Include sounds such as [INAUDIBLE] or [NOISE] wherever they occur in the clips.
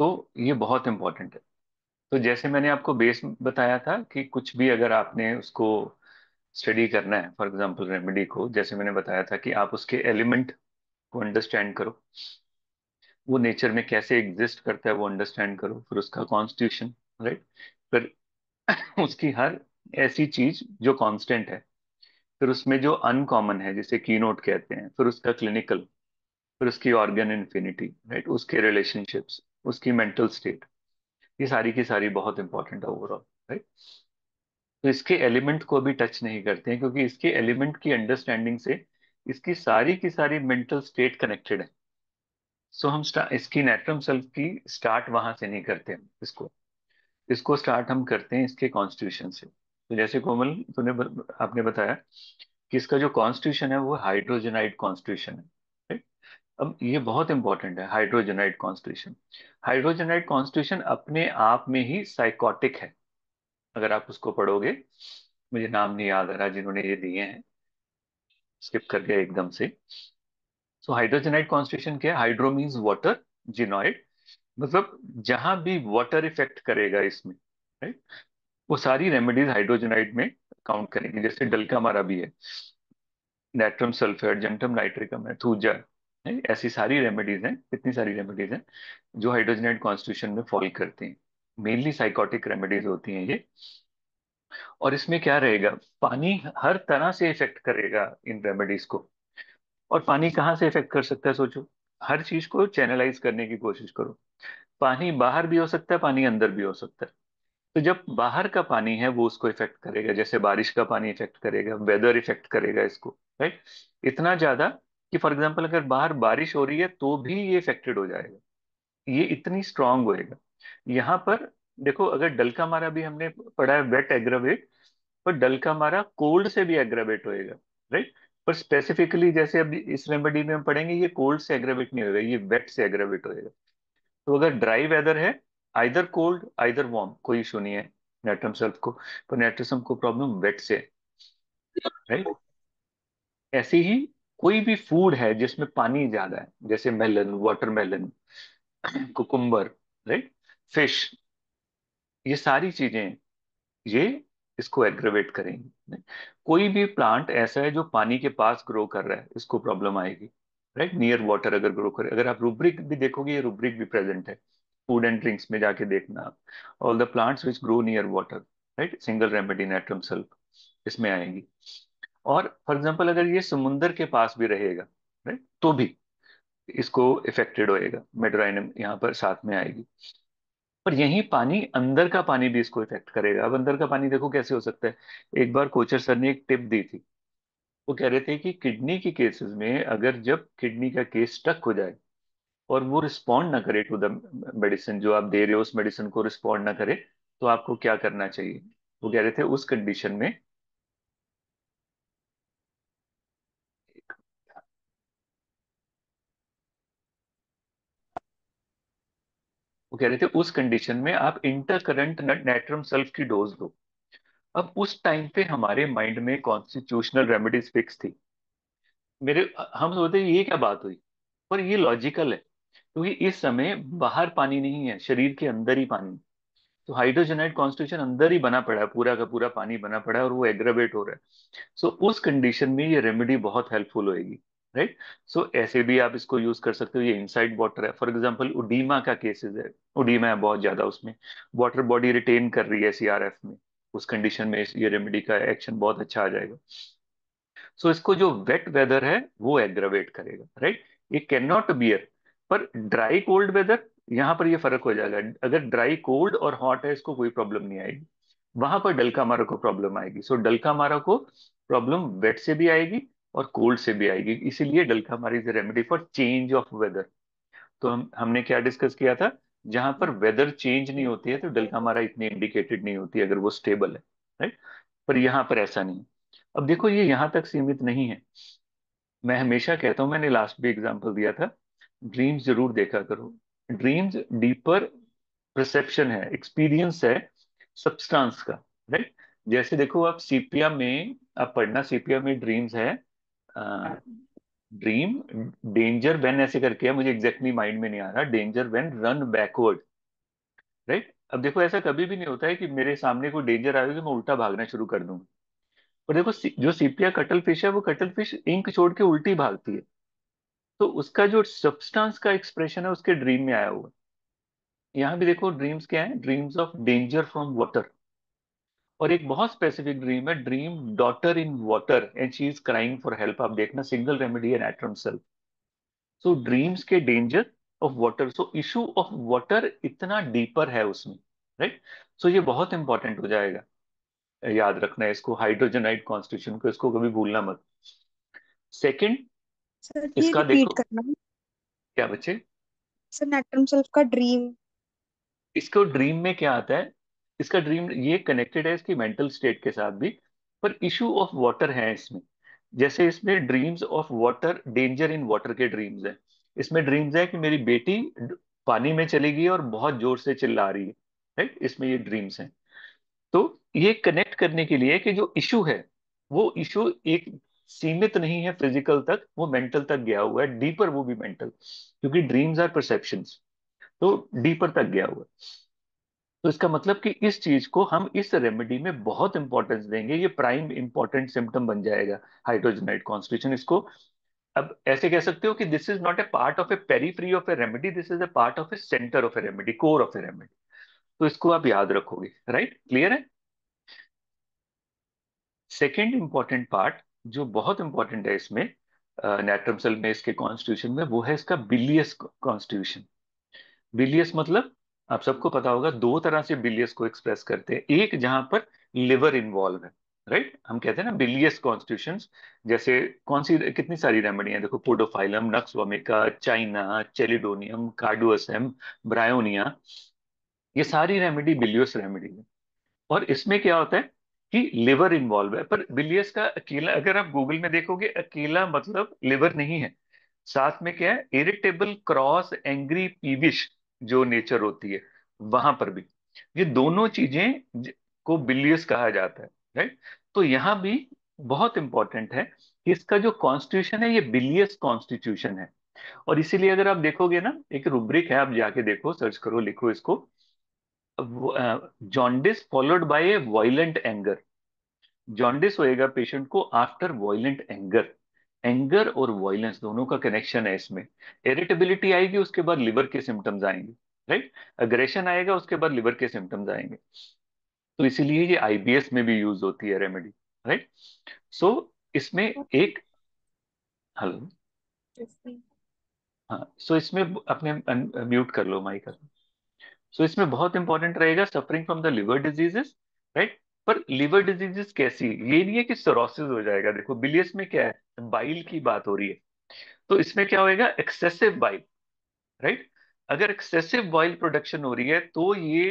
तो ये बहुत इंपॉर्टेंट है तो जैसे मैंने आपको बेस बताया था कि कुछ भी अगर आपने उसको स्टडी करना है फॉर एग्जांपल रेमेडी को जैसे मैंने बताया था कि आप उसके एलिमेंट को अंडरस्टैंड करो वो नेचर में कैसे एग्जिस्ट करता है वो अंडरस्टैंड करो फिर उसका कॉन्स्टिट्यूशन राइट फिर [COUGHS] उसकी हर ऐसी चीज जो कांस्टेंट है फिर उसमें जो अनकॉमन है जिसे की नोट कहते हैं फिर उसका क्लिनिकल फिर उसकी ऑर्गन इन्फिनिटी राइट उसके रिलेशनशिप्स उसकी मेंटल स्टेट ये सारी की सारी बहुत इंपॉर्टेंट है ओवरऑल राइट तो इसके एलिमेंट को अभी टच नहीं करते हैं क्योंकि इसके एलिमेंट की अंडरस्टैंडिंग से इसकी सारी की सारी मेंटल स्टेट कनेक्टेड है सो so, हम इसकी नेट्रम सेल की स्टार्ट वहां से नहीं करते हैं इसको इसको स्टार्ट हम करते हैं इसके कॉन्स्टिट्यूशन से तो जैसे कोमल तुमने आपने बताया कि इसका जो कॉन्स्टिट्यूशन है वो हाइड्रोजेनाइट कॉन्स्टिट्यूशन है अब ये बहुत इंपॉर्टेंट है हाइड्रोजेनाइट कॉन्स्टिट्यूशन हाइड्रोजेनाइट कॉन्स्टिट्यूशन अपने आप में ही साइकोटिक है अगर आप उसको पढ़ोगे मुझे नाम नहीं याद आ रहा जिन्होंने ये दिए हैं स्किप कर गया एकदम से सो हाइड्रोजेनाइट कॉन्स्टिट्यूशन क्या है हाइड्रो मीन्स वाटर जिनॉइड मतलब जहां भी वाटर इफेक्ट करेगा इसमें राइट वो सारी रेमेडीज हाइड्रोजेनाइट में काउंट करेंगे जैसे डलका हमारा भी है नेट्रम सल्फेट जेंटम नाइट्रिकम है थूजा ऐसी सारी रेमेडीज हैं इतनी सारी रेमेडीज हैं जो हाइड्रोजनेट कॉन्स्टिट्यूशन में फॉल करती हैं मेनली साइकोटिक रेमेडीज होती हैं ये और इसमें क्या रहेगा पानी हर तरह से इफेक्ट करेगा इन रेमेडीज को और पानी कहाँ से इफेक्ट कर सकता है सोचो हर चीज को चैनलाइज करने की कोशिश करो पानी बाहर भी हो सकता है पानी अंदर भी हो सकता है तो जब बाहर का पानी है वो उसको इफेक्ट करेगा जैसे बारिश का पानी इफेक्ट करेगा वेदर इफेक्ट करेगा इसको राइट इतना ज्यादा कि फॉर एग्जाम्पल अगर बाहर बारिश हो रही है तो भी ये इफेक्टेड हो जाएगा ये इतनी स्ट्रांग होएगा यहाँ पर देखो अगर डलका मारा भी हमने पढ़ा है वेट एग्रावेट पर डलका मारा कोल्ड से भी एग्रावेट होएगा राइट पर स्पेसिफिकली जैसे अब इस रेमेडी में हम पढ़ेंगे ये कोल्ड से एग्रावेट नहीं होगा ये वेट से एग्रावेट होएगा तो अगर ड्राई वेदर है आइदर कोल्ड आइदर वार्म कोई इशू नहीं है नेट्रम सेल्फ को पर नेट्रसम को प्रॉब्लम वेट से राइट ऐसी ही कोई भी फूड है जिसमें पानी ज्यादा है जैसे melon watermelon cucumber right fish ये सारी चीजें ये इसको एग्रेवेट करेंगी कोई भी प्लांट ऐसा है जो पानी के पास ग्रो कर रहा है इसको प्रॉब्लम आएगी राइट नियर वाटर अगर ग्रो करे अगर आप रूब्रिक भी देखोगे ये रूब्रिक भी प्रेजेंट है फूड एंड ड्रिंक्स में जाके देखना आप all the plants which grow near water right single remedy natrum sulph इसमें आएंगी और फॉर एग्जाम्पल अगर ये समुंदर के पास भी रहेगा राइट तो भी इसको इफेक्टेड होएगा मेडोराइनम यहाँ पर साथ में आएगी पर यही पानी अंदर का पानी भी इसको इफेक्ट करेगा अब अंदर का पानी देखो कैसे हो सकता है एक बार कोचर सर ने एक टिप दी थी वो कह रहे थे कि किडनी के केसेस में अगर जब किडनी का केस स्टक हो जाए और वो रिस्पॉन्ड ना करे टू द मेडिसिन जो आप दे रहे हो उस मेडिसिन को रिस्पॉन्ड ना करे तो आपको क्या करना चाहिए वो कह रहे थे उस कंडीशन में वो कह रहे थे उस कंडीशन में आप इंटरकरंट नेट्रम सल्फ की डोज दो अब उस टाइम पे हमारे माइंड में कॉन्स्टिट्यूशनल रेमेडीज फिक्स थी मेरे हम सोचते ये क्या बात हुई पर ये लॉजिकल है क्योंकि तो इस समय बाहर पानी नहीं है शरीर के अंदर ही पानी तो हाइड्रोजेनाइट कॉन्स्टिट्यूशन अंदर ही बना पड़ा है पूरा का पूरा पानी बना पड़ा है और वो एग्रेवेट हो रहा है सो so, उस कंडीशन में ये रेमेडी बहुत हेल्पफुल होएगी राइट सो ऐसे भी आप इसको यूज कर सकते हो ये इनसाइड वाटर है फॉर एग्जाम्पल उडीमा का केसेस है उडीमा है बहुत ज्यादा उसमें वाटर बॉडी रिटेन कर रही है सीआरएफ में उस कंडीशन में ये रेमेडी का एक्शन बहुत अच्छा आ जाएगा सो so, इसको जो वेट वेदर है वो एग्रावेट करेगा राइट ये कैन नॉट बियर पर ड्राई कोल्ड वेदर यहाँ पर ये फर्क हो जाएगा अगर ड्राई कोल्ड और हॉट है इसको कोई प्रॉब्लम नहीं आएगी वहां पर डलका मारा को प्रॉब्लम आएगी सो so, डलका मारा को प्रॉब्लम वेट से भी आएगी और कोल्ड से भी आएगी इसीलिए Dulcamara is remedy for change of weather तो हम हमने क्या डिस्कस किया था जहां पर वेदर चेंज नहीं होती है तो मारा इतनी इंडिकेटेड नहीं होती अगर वो स्टेबल है राइट पर यहाँ पर ऐसा नहीं अब देखो ये यहाँ तक सीमित नहीं है मैं हमेशा कहता हूँ मैंने लास्ट भी एग्जाम्पल दिया था ड्रीम्स जरूर देखा करो ड्रीम्स डीपर प्रसेप्शन है एक्सपीरियंस है सबस्टांस का राइट जैसे देखो आप सीपिया में आप पढ़ना सीपिया में ड्रीम्स है हाँ। ड्रीम डेंजर वेन ऐसे करके है मुझे एग्जैक्टली माइंड में नहीं आ रहा danger when run backward right अब देखो ऐसा कभी भी नहीं होता है कि मेरे सामने कोई डेंजर आएगा कि तो मैं उल्टा भागना शुरू कर दूंगा और देखो जो सीपिया कटल फिश है वो कटल फिश इंक छोड़ के उल्टी भागती है तो उसका जो सब्सटेंस का एक्सप्रेशन है उसके ड्रीम में आया हुआ है यहां भी देखो ड्रीम्स क्या है dreams of danger from water और एक बहुत स्पेसिफिक ड्रीम है dream daughter in water and she is crying for help आप देखना single remedy and natrum sulph so dreams के danger of water so issue of water इतना deeper है उसमें राइट सो so, ये बहुत इंपॉर्टेंट हो जाएगा याद रखना है इसको हाइड्रोजेनाइट कॉन्स्टिट्यूशन को इसको कभी भूलना मत सेकेंड इसका देखो करना। क्या बच्चे सर का ड्रीम इसको ड्रीम में क्या आता है इसका ड्रीम ये कनेक्टेड है इसकी मेंटल स्टेट के साथ भी पर इशू ऑफ वाटर है इसमें जैसे इसमें dreams of water danger in water के ड्रीम्स हैं इसमें ड्रीम्स है कि मेरी बेटी पानी में चली गई और बहुत जोर से चिल्ला रही है राइट इसमें ये ड्रीम्स हैं तो ये कनेक्ट करने के लिए कि जो इशू है वो इशू एक सीमित नहीं है फिजिकल तक वो मेंटल तक गया हुआ है डीपर वो भी मेंटल क्योंकि ड्रीम्स आर परसेप्शन तो डीपर तक गया हुआ है तो इसका मतलब कि इस चीज को हम इस रेमेडी में बहुत इंपॉर्टेंस देंगे ये प्राइम इंपॉर्टेंट सिम्टम बन जाएगा हाइड्रोजनाइट कॉन्स्टिट्यूशन इसको अब ऐसे कह सकते हो कि this is not a part of a periphery of a remedy this is a part of a centre of a remedy core of a remedy तो इसको आप याद रखोगे राइट क्लियर है सेकेंड इंपॉर्टेंट पार्ट जो बहुत इंपॉर्टेंट है इसमें नेट्रम में इसके कॉन्स्टिट्यूशन में वो है इसका बिलियस कॉन्स्टिट्यूशन बिलियस मतलब आप सबको पता होगा दो तरह से बिलियस को एक्सप्रेस करते हैं एक जहां पर लिवर इन्वॉल्व है राइट हम कहते हैं ना बिलियस कॉन्स्टिट्यूशन जैसे कौन सी कितनी सारी रेमेडी है देखो podophyllum nux vomica china chelidonium carduus bryonia ये सारी रेमेडी बिलियस रेमेडी है और इसमें क्या होता है कि लिवर इन्वॉल्व है पर बिलियस का अकेला अगर आप गूगल में देखोगे अकेला मतलब लिवर नहीं है साथ में क्या है इरिटेबल क्रॉस एंग्री पीविश जो नेचर होती है वहां पर भी ये दोनों चीजें को बिलियस कहा जाता है राइट तो यहाँ भी बहुत इंपॉर्टेंट है इसका जो कॉन्स्टिट्यूशन है ये बिलियस कॉन्स्टिट्यूशन है और इसीलिए अगर आप देखोगे ना एक रूब्रिक है आप जाके देखो सर्च करो लिखो इसको jaundice followed by a violent anger jaundice होएगा पेशेंट को आफ्टर वायलेंट एंगर एंगर और वॉयलेंस दोनों का कनेक्शन है इसमें इरिटेबिलिटी आएगी उसके बाद लिवर के सिम्टम्स आएंगे राइट अग्रेशन आएगा उसके बाद लिवर के सिम्टम्स आएंगे तो इसीलिए ये आईबीएस में भी यूज होती है रेमेडी राइट सो इसमें एक हेलो हाँ सो इसमें अपने अं, अं, म्यूट कर लो माइक सो इसमें बहुत इंपॉर्टेंट रहेगा suffering from the liver diseases right पर लिवर डिजीजेस कैसी ये नहीं है कि सरोसिस हो जाएगा देखो बिलियस में क्या है बाइल की बात हो रही है तो इसमें क्या होएगा एक्सेसिव बाइल राइट अगर एक्सेसिव बाइल प्रोडक्शन हो रही है तो ये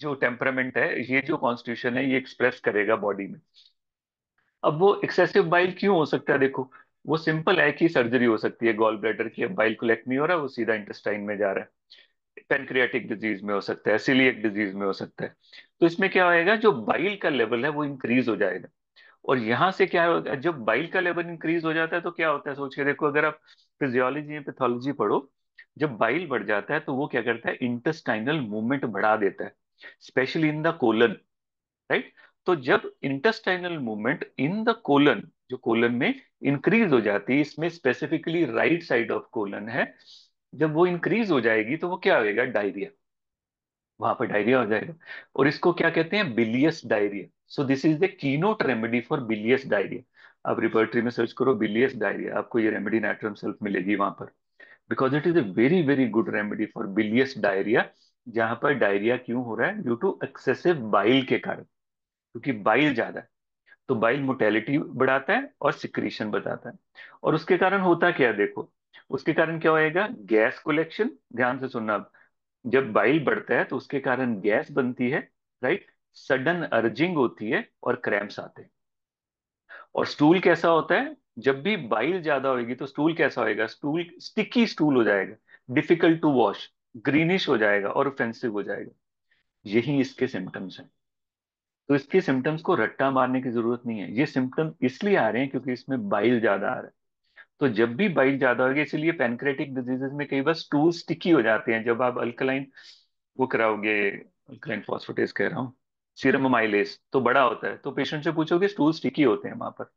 जो टेम्परामेंट है ये जो कॉन्स्टिट्यूशन है ये एक्सप्रेस करेगा बॉडी में अब वो एक्सेसिव बाइल क्यों हो सकता है देखो वो सिंपल है कि सर्जरी हो सकती है गॉल ब्लैडर की अब बाइल कलेक्ट नहीं हो रहा वो सीधा इंटेस्टाइन में जा रहा है पेनक्रियाटिक डिजीज में हो सकता है सिलियक डिजीज में हो सकता है तो इसमें क्या होएगा जो बाइल का लेवल है वो इंक्रीज हो जाएगा और यहाँ से क्या होगा जब बाइल का लेवल इंक्रीज हो जाता है तो क्या होता है सोच के देखो अगर आप फिजियोलॉजी या पैथोलॉजी पढ़ो जब बाइल बढ़ जाता है तो वो क्या करता है इंटेस्टाइनल मूवमेंट बढ़ा देता है specially in the colon right तो जब intestinal movement in the colon जो कोलन में इंक्रीज हो जाती है इसमें specifically right side of colon है जब वो इंक्रीज हो जाएगी तो वो क्या होगा डायरिया वहां पर डायरिया हो जाएगा और इसको क्या कहते हैं bilious diarrhoea so this is the keynote remedy for bilious diarrhoea आप रिपोर्टरी में सर्च करो बिलियस डायरिया आपको ये रेमेडी नेट्रम सेल्फ मिलेगी वहां पर because it is a very very good remedy for bilious diarrhoea जहां पर डायरिया क्यों हो रहा है ड्यू टू एक्सेसिव बाइल के कारण क्योंकि बाइल ज्यादा है तो बाइल मोटेलिटी बढ़ाता है और सिक्रीशन बताता है और उसके कारण होता क्या देखो उसके कारण क्या होएगा गैस कोलेक्शन ध्यान से सुनना अब जब बाइल बढ़ता है तो उसके कारण गैस बनती है राइट सडन अर्जिंग होती है और क्रैम्प्स आते हैं और स्टूल कैसा होता है जब भी बाइल ज्यादा होगी तो स्टूल कैसा होएगा स्टूल स्टिकी स्टूल हो जाएगा डिफिकल्ट टू वॉश ग्रीनिश हो जाएगा और ऑफेंसिव हो जाएगा यही इसके सिम्टम्स हैं तो इसके सिम्टम्स को रट्टा मारने की जरूरत नहीं है ये सिम्टम इसलिए आ रहे हैं क्योंकि इसमें बाइल ज्यादा आ रहा है तो जब भी बाइट ज्यादा होगी इसलिए पेनक्रेटिक डिजीजेस में कई बार स्टूल स्टिकी हो जाते हैं जब आप अल्कलाइन वो कराओगे अल्कलाइन फॉस्फोटेस कह रहा हूँ सीरम माइलेस तो बड़ा होता है तो पेशेंट से पूछोगे स्टूल स्टिकी होते हैं वहां पर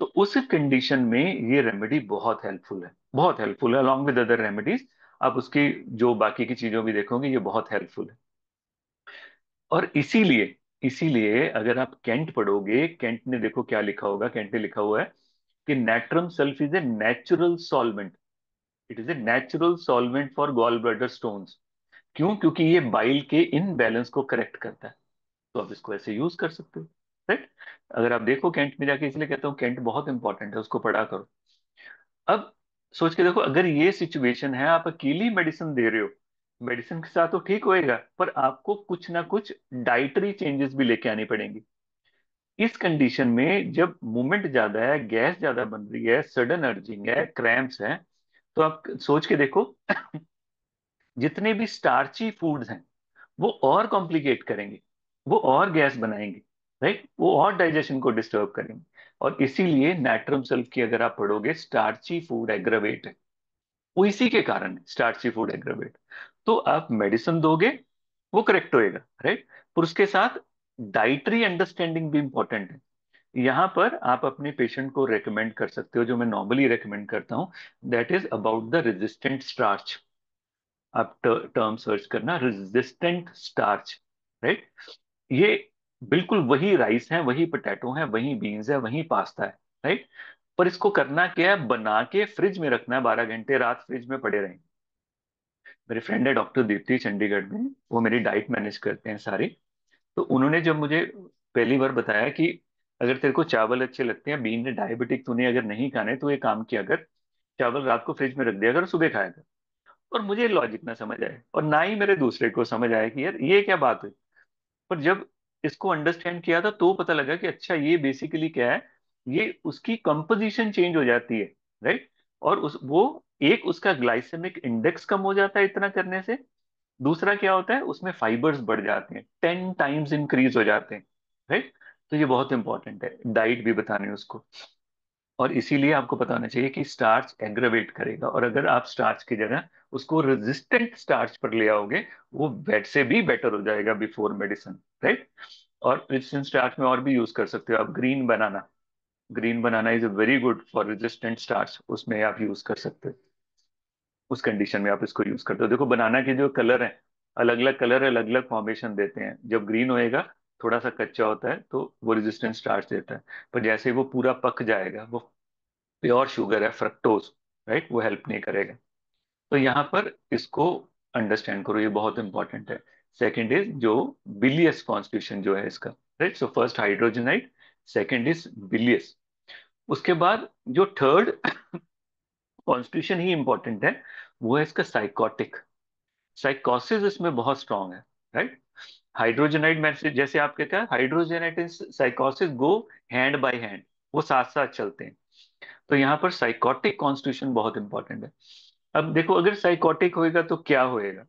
तो उस कंडीशन में ये रेमेडी बहुत हेल्पफुल है बहुत हेल्पफुल है अलॉन्ग विद अदर रेमेडीज आप उसकी जो बाकी की चीजों भी देखोगे ये बहुत हेल्पफुल है और इसीलिए इसीलिए अगर आप कैंट पढ़ोगे कैंट ने देखो क्या लिखा होगा कैंट ने लिखा हुआ है कि natrum sulph is a natural solvent it is a natural solvent for gall bladder stone क्यों क्योंकि ये बाइल के इन बैलेंस को करेक्ट करता है तो आप इसको ऐसे यूज कर सकते हो राइट अगर आप देखो कैंट में जाके इसलिए कहता हूँ कैंट बहुत इंपॉर्टेंट है उसको पढ़ा करो अब सोच के देखो अगर ये सिचुएशन है आप अकेली मेडिसिन दे रहे हो मेडिसिन के साथ तो ठीक होएगा पर आपको कुछ ना कुछ डाइटरी चेंजेस भी लेके आनी पड़ेंगी इस कंडीशन में जब मूवमेंट ज्यादा है गैस ज्यादा बन रही है सडन अर्जिंग है क्रैम्प्स है तो आप सोच के देखो जितने भी स्टार्ची फूड्स हैं वो और कॉम्प्लिकेट करेंगे वो और गैस बनाएंगे राइट वो और डाइजेशन को डिस्टर्ब करेंगे और इसीलिए नाइट्रम सल्फ की अगर आप पढ़ोगे स्टार्ची फूड एग्रवेट है वो इसी के कारण है स्टार्ची फूड एग्रवेट तो आप मेडिसिन दोगे वो करेक्ट होएगा राइट पर उसके साथ डाइटरी अंडरस्टैंडिंग भी इंपॉर्टेंट है यहां पर आप अपने पेशेंट को रेकमेंड कर सकते हो जो मैं नॉर्मली रेकमेंड करता हूँ that is about the resistant starch आप टर्म सर्च करना रेजिस्टेंट स्टार्च राइट ये बिल्कुल वही राइस है वही पोटैटो है वही बीन्स है वही पास्ता है राइट पर इसको करना क्या है बना के फ्रिज में रखना है बारह घंटे रात फ्रिज में पड़े रहेंगे मेरे फ्रेंड है डॉक्टर दीप्ति चंडीगढ़ में वो मेरी डाइट मैनेज करते हैं सारी तो उन्होंने जब मुझे पहली बार बताया कि अगर तेरे को चावल अच्छे लगते हैं बीन डायबिटिक तूने अगर नहीं खाने तो ये काम किया अगर चावल रात को फ्रिज में रख दिया कर सुबह खाया कर और मुझे लॉजिक ना समझ आए और ना ही मेरे दूसरे को समझ आया कि यार ये क्या बात है पर जब इसको अंडरस्टैंड किया था तो पता लगा कि अच्छा ये बेसिकली क्या है ये उसकी कंपोजिशन चेंज हो जाती है राइट और उस वो एक उसका ग्लाइसेमिक इंडेक्स कम हो जाता है इतना करने से दूसरा क्या होता है उसमें फाइबर्स बढ़ जाते हैं टेन टाइम्स इंक्रीज हो जाते हैं राइट तो ये बहुत इंपॉर्टेंट है डाइट भी बताने उसको और इसीलिए आपको बताना चाहिए कि स्टार्च एग्रेवेट करेगा और अगर आप स्टार्च की जगह उसको रेजिस्टेंट स्टार्च पर ले आओगे वो बेट से भी बेटर हो जाएगा बिफोर मेडिसिन राइट और रेजिस्टेंट स्टार्च में और भी यूज कर सकते हो आप green banana green banana is a very good for resistant starch उसमें आप यूज कर सकते हो उस कंडीशन में आप इसको यूज करते हो देखो बनाना के जो कलर है अलग अलग कलर अलग अलग फॉर्मेशन देते हैं जब ग्रीन होएगा थोड़ा सा कच्चा होता है तो वो रेजिस्टेंस स्टार्च देता है पर जैसे वो पूरा पक जाएगा वो प्योर शुगर है फ्रक्टोज राइट वो हेल्प नहीं करेगा तो यहाँ पर इसको अंडरस्टैंड करो ये बहुत इंपॉर्टेंट है सेकेंड इज जो बिलियस कॉन्स्टिट्यूशन जो है इसका right so first hydrogenoid second is bilious उसके बाद जो थर्ड कॉन्स्टिट्यूशन ही इंपॉर्टेंट है वो है इसका साइकोटिक साइकोसिस इसमें बहुत स्ट्रांग है राइट हाइड्रोजेनाइट में जैसे आप कहते हैं hydrogenoid sycosis go hand by hand वो साथ साथ चलते हैं तो यहाँ पर साइकोटिक कॉन्स्टिट्यूशन बहुत इंपॉर्टेंट है अब देखो अगर साइकोटिक होएगा तो क्या होएगा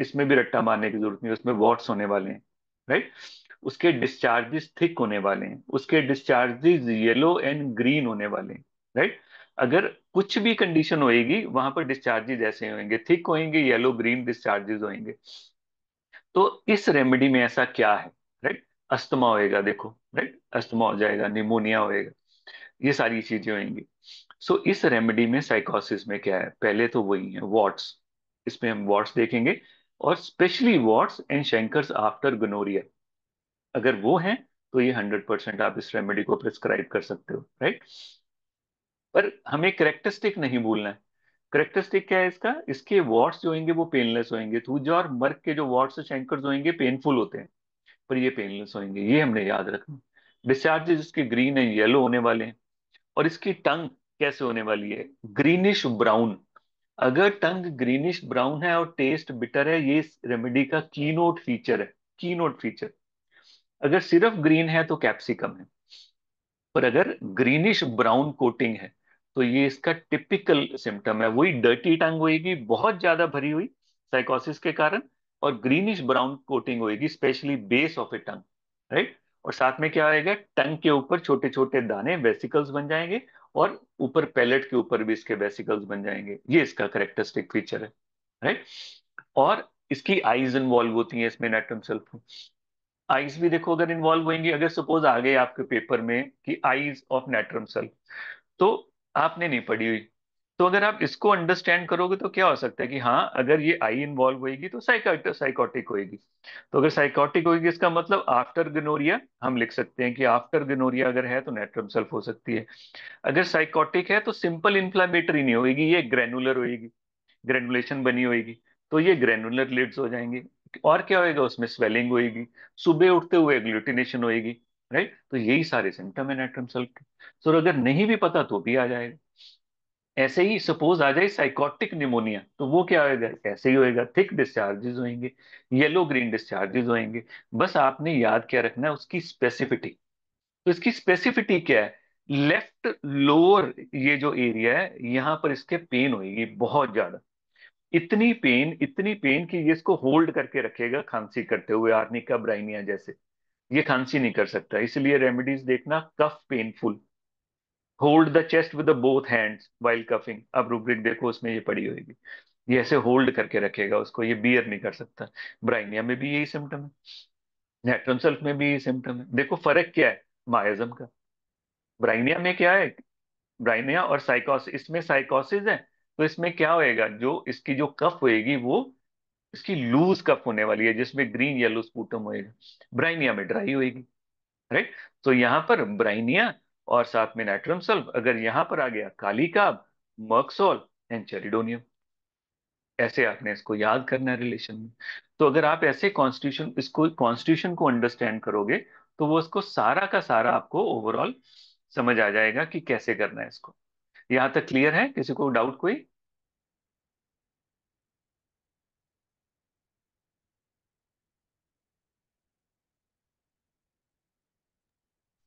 इसमें भी रट्टा मारने की जरूरत नहीं उसमें वॉट्स होने वाले हैं राइट उसके डिस्चार्जेस थिक होने वाले हैं उसके डिस्चार्जेस येलो एंड ग्रीन होने वाले हैं राइट अगर कुछ भी कंडीशन होएगी वहां पर डिस्चार्जेज ऐसे होंगे थिक होंगे येलो ग्रीन डिस्चार्जेज होंगे तो इस रेमेडी में ऐसा क्या है राइट अस्थमा होएगा देखो राइट अस्थमा हो जाएगा निमोनिया होएगा ये सारी चीजें होंगी सो so, इस रेमेडी में साइकोसिस में क्या है पहले तो वही है वॉट्स इसमें हम वॉट्स देखेंगे और specially warts and chancres after gonorrhoea अगर वो हैं तो ये हंड्रेड परसेंट आप इस रेमेडी को प्रिस्क्राइब कर सकते हो राइट पर हमें करेक्टरिस्टिक नहीं भूलना है करेक्टरिस्टिक क्या है इसका इसके वार्ड्स जो होंगे वो पेनलेस होंगे थूजा तो और मर्क के जो वार्ड्स शैंकर्स होंगे पेनफुल होते हैं पर ये पेनलेस होंगे ये हमने याद रखना डिस्चार्जेज इसके ग्रीन एंड येलो होने वाले हैं और इसकी टंग कैसे होने वाली है ग्रीनिश ब्राउन अगर टंग ग्रीनिश ब्राउन है और टेस्ट बिटर है ये इस रेमेडी का की नोट फीचर है की नोट फीचर अगर सिर्फ ग्रीन है तो कैप्सिकम है पर अगर ग्रीनिश ब्राउन कोटिंग है तो ये इसका टिपिकल सिम्टम है वही डर्टी टंग होगी बहुत ज्यादा भरी हुई साइकोसिस के कारण और ग्रीनिश ब्राउन कोटिंग होगी specially base of a tongue right और साथ में क्या आएगा टंग के ऊपर छोटे छोटे दाने वेसिकल्स बन जाएंगे और ऊपर पैलेट के ऊपर भी इसके वेसिकल्स बन जाएंगे ये इसका करेक्टरिस्टिक फीचर है राइट और इसकी आईज इन्वॉल्व होती है इसमें नेटम सेल्फ आईज भी देखो अगर इन्वॉल्व होंगी अगर सपोज आ गए आपके पेपर में कि आईज ऑफ नेटरम सेल्फ तो आपने नहीं पढ़ी हुई तो अगर आप इसको अंडरस्टैंड करोगे तो क्या हो सकता है कि हाँ अगर ये आई इन्वॉल्व होगी तो साइकोटिक होगी तो अगर साइकोटिक होगी इसका मतलब आफ्टर गनोरिया हम लिख सकते हैं कि आफ्टर गनोरिया अगर है तो नेट्रम सल्फ हो सकती है अगर साइकोटिक है तो सिंपल इन्फ्लामेटरी नहीं होगी ये ग्रेनुलर होगी ग्रेनुलेशन बनी होगी तो ये ग्रेनुलर लिड्स हो जाएंगे और क्या होगा उसमें स्वेलिंग होगी सुबह उठते हुए ग्लूटिनेशन होगी राइट तो यही सारे सिम्टम है नेट्रम सेल के सर अगर नहीं भी पता तो भी आ जाएगा ऐसे ही सपोज आ जाए साइकोटिक निमोनिया तो वो क्या होगा ऐसे ही होएगा थिक डिस्चार्जेस होंगे येलो ग्रीन डिस्चार्जेस होंगे बस आपने याद क्या रखना है उसकी स्पेसिफिटी तो इसकी स्पेसिफिटी क्या है लेफ्ट लोअर ये जो एरिया है यहां पर इसके पेन होगी बहुत ज्यादा इतनी पेन इतनी पेन कि ये इसको होल्ड करके रखेगा खांसी करते हुए आर्निका ब्राइनिया जैसे ये खांसी नहीं कर सकता इसलिए रेमेडीज देखना cough painful hold the chest with both hands while coughing अब रूब्रिक देखो उसमें ये पड़ी होगी ये ऐसे होल्ड करके रखेगा उसको ये बियर नहीं कर सकता ब्राइनिया में भी यही सिम्टम है नेट्रम में भी यही सिम्टम है देखो फर्क क्या है मायाजम का ब्राइनिया में क्या है ब्राइनिया और साइकोसिस इसमें साइकोसिस है तो इसमें क्या होएगा जो इसकी जो कफ होएगी वो इसकी लूज कप होने वाली है जिसमें ग्रीन येलो स्पूटम होएगा ब्राइनिया में ड्राई होएगी राइट तो यहां पर ब्राइनिया और साथ में नाइट्रम सल्व अगर यहां पर आ गया काली काब मर्कसोल एंड चेरिडोनियम ऐसे आपने इसको याद करना है रिलेशन में तो अगर आप ऐसे कॉन्स्टिट्यूशन इसको कॉन्स्टिट्यूशन को अंडरस्टैंड करोगे तो वो इसको सारा का सारा आपको ओवरऑल समझ आ जाएगा कि कैसे करना है इसको यहां तक क्लियर है किसी को डाउट कोई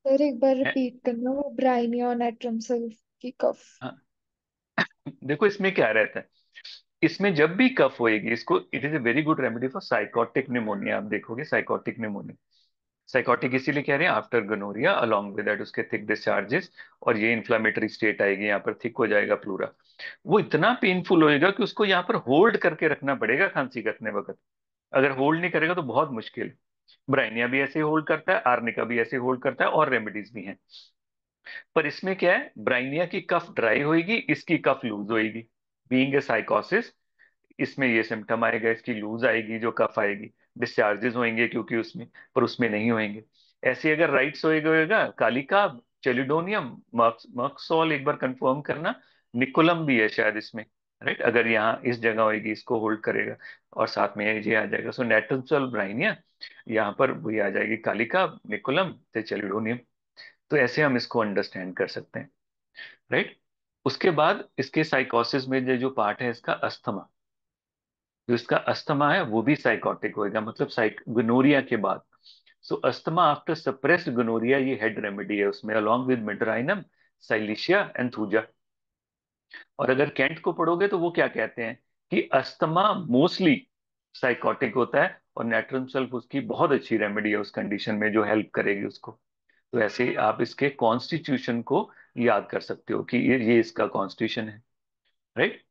सर एक बार रिपीट करना वो ब्राइनियन एट्रमसेल्फ की कफ हाँ [COUGHS] देखो इसमें क्या रहता है इसमें जब भी कफ होएगी इसको it is a very good remedy for psychotic pneumonia आप देखोगे साइकोटिक निमोनिया साइकोटिक इसीलिए कह रहे हैं after gonorrhoea along with that उसके थिक डिस्चार्जेस और ये इन्फ्लामेटरी स्टेट आएगी यहाँ पर थिक हो जाएगा प्लूरा वो इतना पेनफुल होएगा कि उसको यहाँ पर होल्ड करके रखना पड़ेगा खांसी करने वक्त अगर होल्ड नहीं करेगा तो बहुत मुश्किल ब्राइनिया भी ऐसे होल्ड करता है आर्निका भी ऐसे होल्ड करता है और रेमेडीज भी हैं पर इसमें क्या है ब्राइनिया की कफ ड्राई होगी इसकी कफ लूज होगी बींग ए साइकोसिस इसमें ये सिम्टम आएगा इसकी लूज आएगी जो कफ आएगी डिस्चार्जेस होंगे क्योंकि उसमें पर उसमें नहीं होंगे ऐसे अगर राइट होएगा कालिका चेलिडोनियम मक्सॉल एक बार कंफर्म करना निकोलम भी है शायद इसमें राइट अगर यहाँ इस जगह होगी इसको होल्ड करेगा और साथ में ये आ जाएगा सो नेटोसल ब्राइनिया यहाँ पर वही आ जाएगी कालिका निकुलम तेचलिडोनियम तो ऐसे हम इसको अंडरस्टैंड कर सकते हैं राइट उसके बाद इसके साइकोसिस में जो पार्ट है इसका अस्थमा जो इसका अस्थमा है वो भी साइकोटिक होएगा मतलब गनोरिया के बाद so asthma after suppressed gonorrhoea ये हेड रेमेडी है उसमें along with medorrhinum silicea and thuja और अगर कैंट को पढ़ोगे तो वो क्या कहते हैं कि अस्थमा मोस्टली साइकोटिक होता है और नेट्रम सेल्फ उसकी बहुत अच्छी रेमेडी है उस कंडीशन में जो हेल्प करेगी उसको तो ऐसे आप इसके कॉन्स्टिट्यूशन को याद कर सकते हो कि ये ये इसका कॉन्स्टिट्यूशन है राइट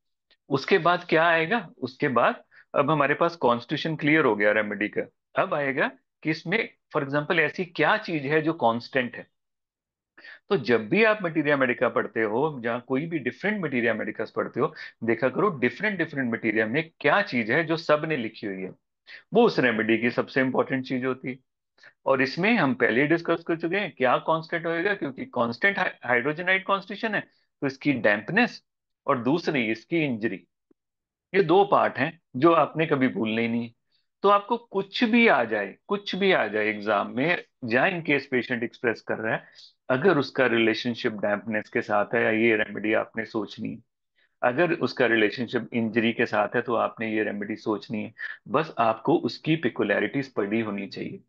उसके बाद क्या आएगा उसके बाद अब हमारे पास कॉन्स्टिट्यूशन क्लियर हो गया रेमेडी का अब आएगा कि इसमें फॉर एग्जाम्पल ऐसी क्या चीज है जो कॉन्स्टेंट है तो जब भी आप मटीरिया मेडिका पढ़ते हो जहाँ कोई भी डिफरेंट मटीरिया मेडिका पढ़ते हो देखा करो डिफरेंट डिफरेंट मटीरिया में क्या चीज है जो सब ने लिखी हुई है वो उस रेमेडी की सबसे इंपॉर्टेंट चीज होती है और इसमें हम पहले डिस्कस कर चुके हैं क्या कांस्टेंट होएगा क्योंकि कांस्टेंट हाइड्रोजेनाइट कॉन्स्टिट्यूशन है तो इसकी डैम्पनेस और दूसरी इसकी इंजरी ये दो पार्ट हैं जो आपने कभी भूलने ही नहीं तो आपको कुछ भी आ जाए कुछ भी आ जाए एग्जाम में जहां इनकेस पेशेंट एक्सप्रेस कर रहा है अगर उसका रिलेशनशिप डैम्पनेस के साथ है या ये रेमेडी आपने सोचनी है अगर उसका रिलेशनशिप इंजरी के साथ है तो आपने ये रेमेडी सोचनी है बस आपको उसकी पिकुलरिटीज पड़ी होनी चाहिए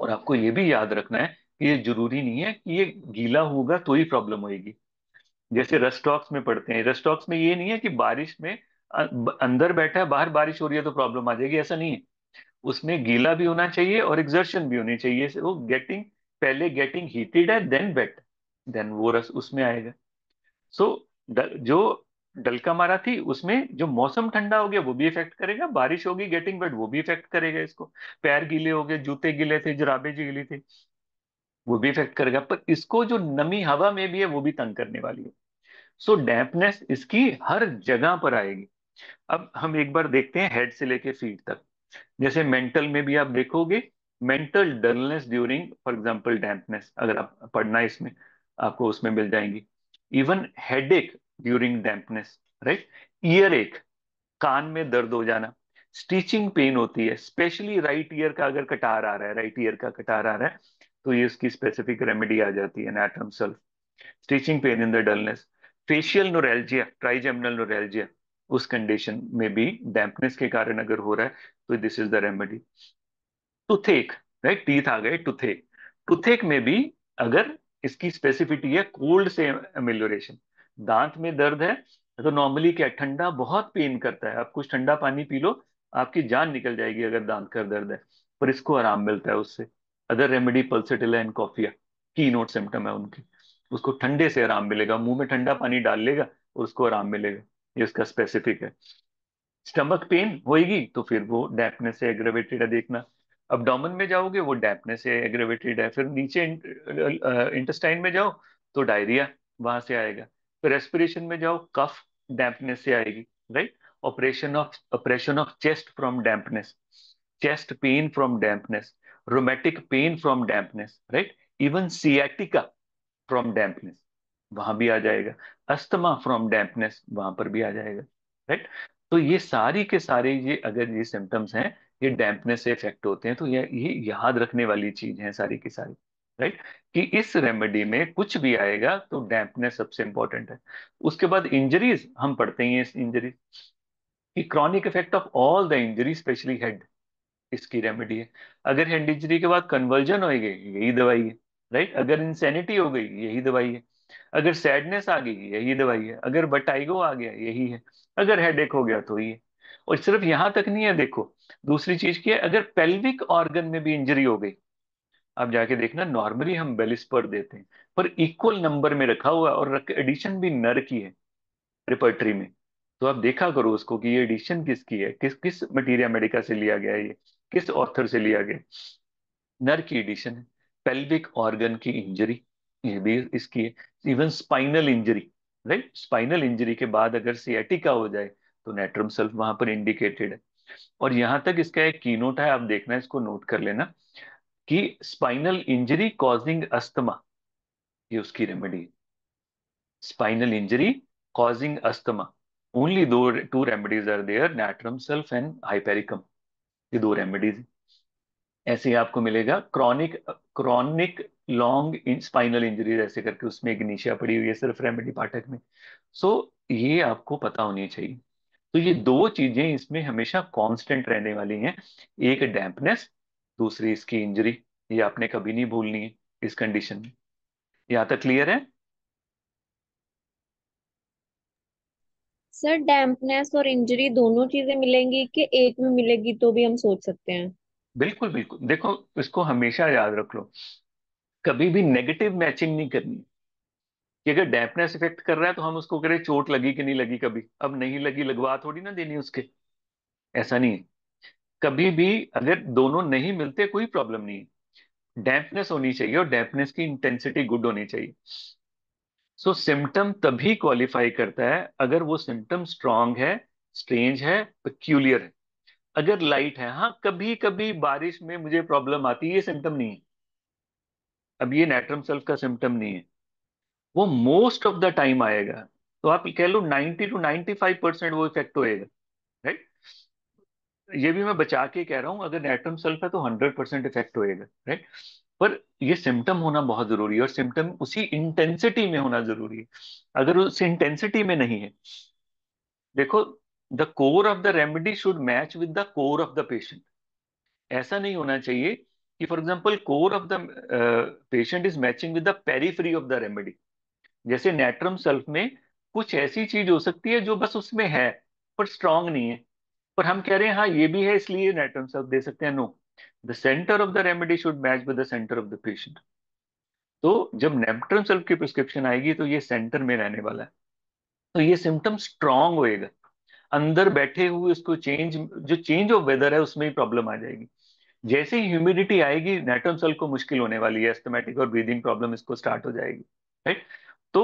और आपको ये भी याद रखना है कि ये जरूरी नहीं है कि ये गीला होगा तो ही प्रॉब्लम होगी जैसे रस्टॉक्स में पढ़ते हैं रस्टॉक्स में ये नहीं है कि बारिश में अंदर बैठा है बाहर बारिश हो रही है तो प्रॉब्लम आ जाएगी ऐसा नहीं है उसमें गीला भी होना चाहिए और एग्जर्शन भी होनी चाहिए वो गेटिंग पहले गेटिंग हीटेड है देन बेट देन वो रस उसमें आएगा सो so, जो डलका मारा थी उसमें जो मौसम ठंडा हो गया वो भी इफेक्ट करेगा बारिश होगी गेटिंग वेट वो भी इफेक्ट करेगा इसको पैर गीले हो गए जूते गीले थे जराबे गीली थी वो भी इफेक्ट करेगा पर इसको जो नमी हवा में भी है वो भी तंग करने वाली है सो so, डैम्पनेस इसकी हर जगह पर आएगी अब हम एक बार देखते हैं हेड से लेके फीट तक जैसे मेंटल में भी आप देखोगे mental dullness during for example dampness अगर आप पढ़ना इसमें आपको उसमें मिल जाएंगी even headache during dampness right earache कान में दर्द हो जाना स्टिचिंग पेन होती है स्पेशली राइट ईयर का अगर कटार आ रहा है राइट ईयर का कटार आ रहा है तो ये इसकी स्पेसिफिक रेमेडी आ जाती है natrum sulph stitching pain in the dullness facial neuralgia trigeminal neuralgia उस कंडीशन में भी डैम्पनेस के कारण अगर हो रहा है तो this is the remedy toothache right teeth आ गए टूथेक टूथेक में भी अगर इसकी स्पेसिफिटी है कोल्ड से मिलोरेशन दांत में दर्द है तो नॉर्मली क्या ठंडा बहुत पेन करता है आप कुछ ठंडा पानी पी लो आपकी जान निकल जाएगी अगर दांत का दर्द है पर इसको आराम मिलता है उससे other remedy pulsatilla and coffea keynote symptom है उनकी उसको ठंडे से आराम मिलेगा मुंह में ठंडा पानी डाल लेगा और उसको आराम मिलेगा ये उसका स्पेसिफिक है स्टमक पेन होएगी तो फिर वो डैपनेस से एग्रेवेटेड है देखना अबडोमन में जाओगे वो डैपनेस से एग्रेवेटेड है फिर नीचे इंटेस्टाइन में जाओ तो डायरिया वहां से आएगा फिर रेस्पिरेशन में जाओ कफ डैम्पनेस से आएगी right operation of operation of chest from dampness chest pain from dampness rheumatic pain from dampness right even sciatica from dampness वहां भी आ जाएगा अस्थमा फ्रॉम डैम्पनेस वहां पर भी आ जाएगा राइट तो ये सारी के सारे ये अगर ये सिम्टम्स हैं ये डैम्पनेस से इफेक्ट होते हैं तो ये ये याद रखने वाली चीज है सारी की सारी राइट कि इस रेमेडी में कुछ भी आएगा तो डैम्पनेस सबसे इंपॉर्टेंट है उसके बाद इंजरीज हम पढ़ते हैं इस इंजरीज कि chronic effect of all the injury specially head इसकी रेमेडी है अगर हेड इंजरी के बाद कन्वर्जन हो गई यही दवाई है राइट अगर इंसेनिटी हो गई यही दवाई है अगर सैडनेस आ गई है दवाई है अगर बटाइगो आ गया यही है अगर हेडेक हो गया तो ये और सिर्फ यहां तक नहीं है देखो दूसरी चीज क्या है अगर पेल्विक ऑर्गन में भी इंजरी हो गई आप जाके देखना नॉर्मली हम बेलिस्पर देते हैं पर इक्वल नंबर में रखा हुआ और एडिशन भी नर की है रिपर्टरी में तो आप देखा करो उसको कि ये एडिशन किसकी है किस किस मटीरिया मेडिका से लिया गया है ये किस ऑथर से लिया गया नर की एडिशन है पेल्विक ऑर्गन की इंजरी इसकी है even spinal injury right spinal injury के बाद अगर सियाटिका हो जाए तो नेट्रम सेल्फ वहां पर इंडिकेटेड है और यहां तक इसका एक की नोट है आप देखना इसको नोट कर लेना कि स्पाइनल इंजरी कॉजिंग अस्थमा ये उसकी रेमेडी है spinal injury causing asthma only दो two remedies are there natrum sulph and hypericum ये दो रेमेडीज है ऐसे ही आपको मिलेगा chronic chronic long spinal injury ऐसे करके उसमें एक निशा पड़ी हुई है सिर्फ रेमेडी पाठक में सो so, ये आपको पता होनी चाहिए तो ये दो चीजें इसमें हमेशा कांस्टेंट रहने वाली हैं एक डैम्पनेस दूसरी इसकी इंजरी ये आपने कभी नहीं भूलनी है इस कंडीशन में यहाँ तक क्लियर है सर डैम्पनेस और इंजरी दोनों चीजें मिलेंगी कि एक में मिलेगी तो भी हम सोच सकते हैं बिल्कुल बिल्कुल देखो इसको हमेशा याद रख लो कभी भी नेगेटिव मैचिंग नहीं करनी कि अगर डैम्पनेस इफेक्ट कर रहा है तो हम उसको करें चोट लगी कि नहीं लगी कभी अब नहीं लगी लगवा थोड़ी ना देनी उसके ऐसा नहीं है कभी भी अगर दोनों नहीं मिलते कोई प्रॉब्लम नहीं है डैम्पनेस होनी चाहिए और डैम्पनेस की इंटेंसिटी गुड होनी चाहिए सो सिम्टम तभी क्वालिफाई करता है अगर वो सिम्टम स्ट्रांग है स्ट्रेंज है पिक्यूलियर है अगर लाइट है हाँ कभी कभी बारिश में मुझे प्रॉब्लम आती है ये सिम्टम नहीं है अब ये नेट्रम सेल्फ का सिम्टम नहीं है वो मोस्ट ऑफ द टाइम आएगा तो आप कह लो नाइनटी टू फाइव परसेंट वो इफेक्ट होएगा राइट ये भी मैं बचा के कह रहा हूं अगर नेट्रम सेल्फ है तो हंड्रेड परसेंट इफेक्ट होएगा राइट पर ये सिम्टम होना बहुत जरूरी है और सिम्टम उसी इंटेंसिटी में होना जरूरी है अगर उस इंटेंसिटी में नहीं है देखो the core of the remedy should match with the core of the patient ऐसा नहीं होना चाहिए कि for example core of the patient is matching with the periphery of the remedy जैसे नेट्रम सेल्फ में कुछ ऐसी चीज हो सकती है जो बस उसमें है पर स्ट्रांग नहीं है पर हम कह रहे हैं हाँ ये भी है इसलिए नेट्रम सेल्फ दे सकते हैं no the centre of the remedy should match with the centre of the patient तो जब नेप्ट्रम सेल्फ की प्रिस्क्रिप्शन आएगी तो ये सेंटर में रहने वाला है तो ये सिम्टम स्ट्रांग होएगा अंदर बैठे हुए उसको चेंज जो चेंज ऑफ वेदर है उसमें ही प्रॉब्लम आ जाएगी जैसे ही ह्यूमिडिटी आएगी नेटम सेल को मुश्किल होने वाली है एस्थमेटिक और ब्रीदिंग प्रॉब्लम इसको स्टार्ट हो जाएगी राइट तो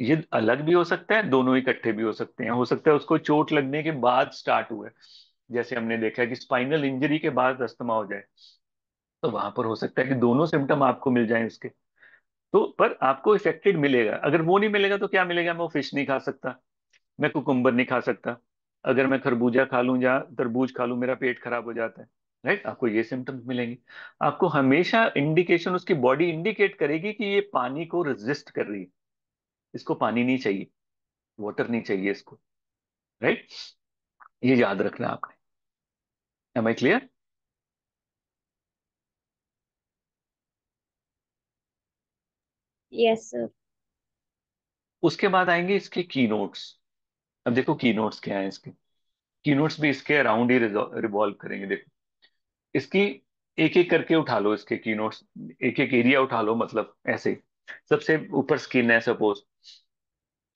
ये अलग भी हो सकता है दोनों इकट्ठे भी हो सकते हैं हो सकता है उसको चोट लगने के बाद स्टार्ट हुआ जैसे हमने देखा कि स्पाइनल इंजरी के बाद अस्थमा हो जाए तो वहां पर हो सकता है कि दोनों सिम्टम आपको मिल जाए उसके तो पर आपको इफेक्टेड मिलेगा अगर वो नहीं मिलेगा तो क्या मिलेगा मैं वो फिश नहीं खा सकता मैं कुकुम्बर नहीं खा सकता अगर मैं खरबूजा खा लूँ या तरबूज खा लूं मेरा पेट खराब हो जाता है राइट आपको ये सिम्टम्स मिलेंगे आपको हमेशा इंडिकेशन उसकी बॉडी इंडिकेट करेगी कि ये पानी को रेजिस्ट कर रही है इसको पानी नहीं चाहिए वाटर नहीं चाहिए इसको राइट ये याद रखना आपने am I clear yes sir उसके बाद आएंगे इसके की नोट्स अब देखो की नोट्स क्या है इसके की नोट्स भी इसके अराउंड ही रिवॉल्व करेंगे देखो इसकी एक एक करके उठा लो इसके की नोट्स एक एक एरिया उठा लो मतलब ऐसे सबसे ऊपर स्किन है सपोज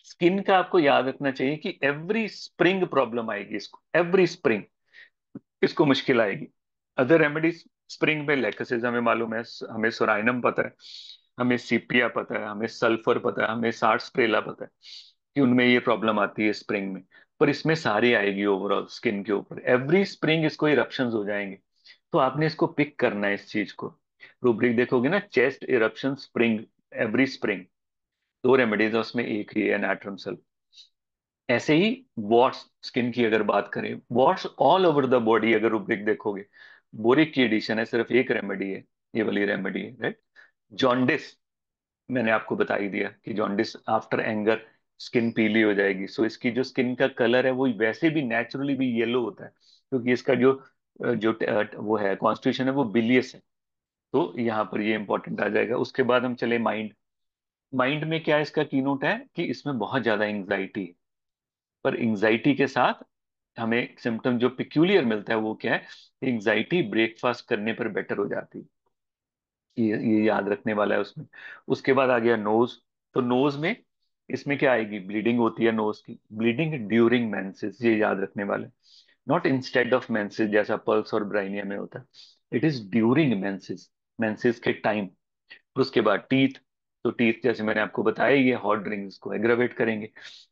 स्किन का आपको याद रखना चाहिए कि एवरी स्प्रिंग प्रॉब्लम आएगी इसको एवरी स्प्रिंग इसको मुश्किल आएगी अदर रेमेडीज स्प्रिंग में लेकिन हमें मालूम है हमें सोराइनम पता है हमें सीपिया पता है हमें सल्फर पता है हमें सार्ट स्प्रेला पता है कि उनमें ये प्रॉब्लम आती है स्प्रिंग में पर इसमें सारी आएगी ओवरऑल स्किन के ऊपर एवरी स्प्रिंग इसको इरप्शन हो जाएंगे तो आपने इसको पिक करना है इस चीज को रूब्रिक देखोगे ना chest eruption spring every spring दो रेमेडीज है उसमें एक ही है नाइट्रम सेल्फ ऐसे ही वॉट्स स्किन की अगर बात करें warts all over the body अगर रूब्रिक देखोगे बोरिक की एडिशन है सिर्फ एक रेमेडी है ये वाली रेमेडी है राइट जॉन्डिस मैंने आपको बताई दिया कि जॉन्डिस आफ्टर एंगर स्किन पीली हो जाएगी सो so, इसकी जो स्किन का कलर है वो वैसे भी नेचुरली भी येलो होता है क्योंकि तो इसका जो जो वो है कॉन्स्टिट्यूशन है वो बिलियस है तो यहाँ पर ये इंपॉर्टेंट आ जाएगा उसके बाद हम चले माइंड माइंड में क्या इसका कीनोट है कि इसमें बहुत ज्यादा एंग्जाइटी है पर एंग्जाइटी के साथ हमें सिम्टम जो पिक्यूलियर मिलता है वो क्या है एंग्जाइटी ब्रेकफास्ट करने पर बेटर हो जाती है ये ये याद रखने वाला है उसमें उसके बाद आ गया नोज तो नोज में इसमें क्या आएगी ब्लीडिंग होती है नोज की ब्लीडिंग ड्यूरिंग मैंसेस ये याद रखने वाले नॉट इंस्टेड ऑफ मैंसेस जैसा पल्स और ब्राइनिया में होता है it is during menses menses के टाइम उसके बाद टीथ तो टीथ जैसे मैंने आपको बताया ये हॉट ड्रिंक इसको एग्रावेट करेंगे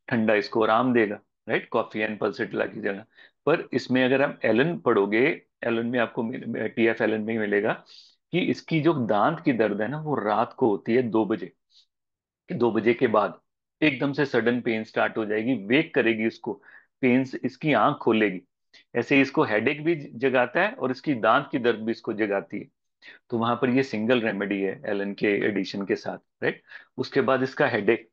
ठंडा इसको आराम देगा राइट कॉफी एंड पल्सेटिला की जगह पर इसमें अगर आप एलन पढ़ोगे एलन में आपको टी एफ एलन में मिलेगा कि इसकी जो दांत की दर्द है ना वो रात को होती है दो बजे दो बजे के बाद एकदम से सडन पेन स्टार्ट हो जाएगी वेक करेगी इसको पेन इसकी आंख खोलेगी ऐसे इसको हेडेक भी जगाता है और इसकी दांत की दर्द भी इसको जगाती है तो वहां पर ये सिंगल रेमेडी है एलन के एडिशन के साथ राइट उसके बाद इसका हेडेक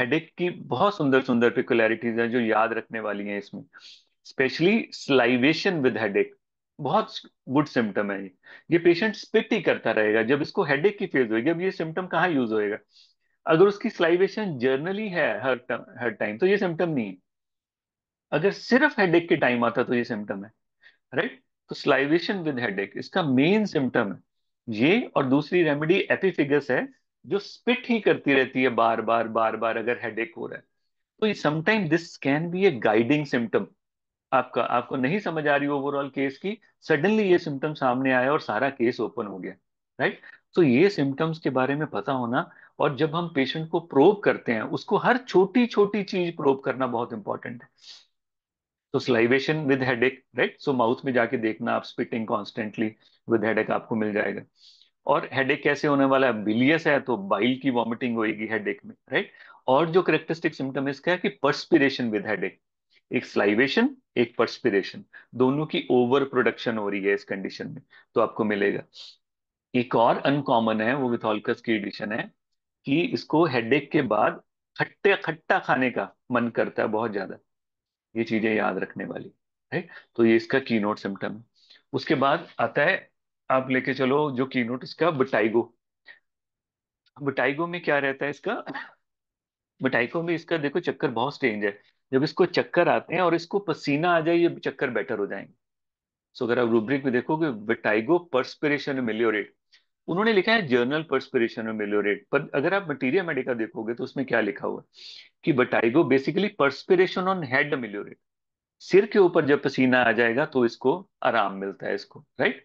हेडेक की बहुत सुंदर सुंदर पिकुलरिटीज हैं जो याद रखने वाली हैं इसमें स्पेशली स्लाइवेशन विद हेडेक बहुत गुड सिम्टम है ये ये पेशेंट स्पिट ही करता रहेगा जब इसको हेडेक की फेज होगी अब ये सिम्टम कहाँ यूज होएगा अगर उसकी स्लाइवेशन जर्नली है हर हर टाइम तो ये सिम्टम नहीं है अगर सिर्फ हेडेक के टाइम आता तो ये सिम्टम है राइट तो स्लाइवेशन विद हेडेक इसका मेन सिम्टम है ये और दूसरी रेमेडी एपिफिगस है जो स्पिट ही करती रहती है बार बार बार बार अगर हेडेक हो रहा है तो sometime this can be a guiding symptom आपका आपको नहीं समझ आ रही ओवरऑल केस की सडनली ये सिम्टम सामने आया और सारा केस ओपन हो गया राइट right? तो ये सिम्टम्स के बारे में पता होना और जब हम पेशेंट को प्रोब करते हैं उसको हर छोटी छोटी चीज प्रोब करना बहुत इंपॉर्टेंट है तो salivation with headache right so mouth में जाके देखना आप स्पिटिंग कॉन्स्टेंटली विद हेडेक आपको मिल जाएगा और हेडेक कैसे होने वाला है बिलियस है तो बाइल की वॉमिटिंग होगी हेडेक में राइट और जो करेक्टरिस्टिक सिम्टम इसका है कि परस्पिरेशन विद हेडेक एक स्लाइवेशन एक परस्पिरेशन दोनों की ओवर प्रोडक्शन हो रही है इस कंडीशन में तो आपको मिलेगा एक और अनकॉमन है वो विथॉलकस की एडिशन है कि इसको हेडेक के बाद खट्टे खट्टा खाने का मन करता है बहुत ज्यादा ये चीजें याद रखने वाली है तो ये इसका की नोट सिम्टम है उसके बाद आता है आप लेके चलो जो की नोट इसका बटाइगो बटाइगो में क्या रहता है इसका बटाइगो में इसका देखो चक्कर बहुत स्टेंज है जब इसको चक्कर आते हैं और इसको पसीना आ जाए ये चक्कर बेटर हो जाएंगे सो अगर आप रूब्रिक में देखोगे बटाइगो परस्पिरेशन मिलियोरेट उन्होंने लिखा है जर्नल परस्पिरेशन और मेलोरेट पर अगर आप मटीरिया मेडिका देखोगे तो उसमें क्या लिखा हुआ है कि vertigo basically perspiration on head ameliorate सिर के ऊपर जब पसीना आ जाएगा तो इसको आराम मिलता है इसको राइट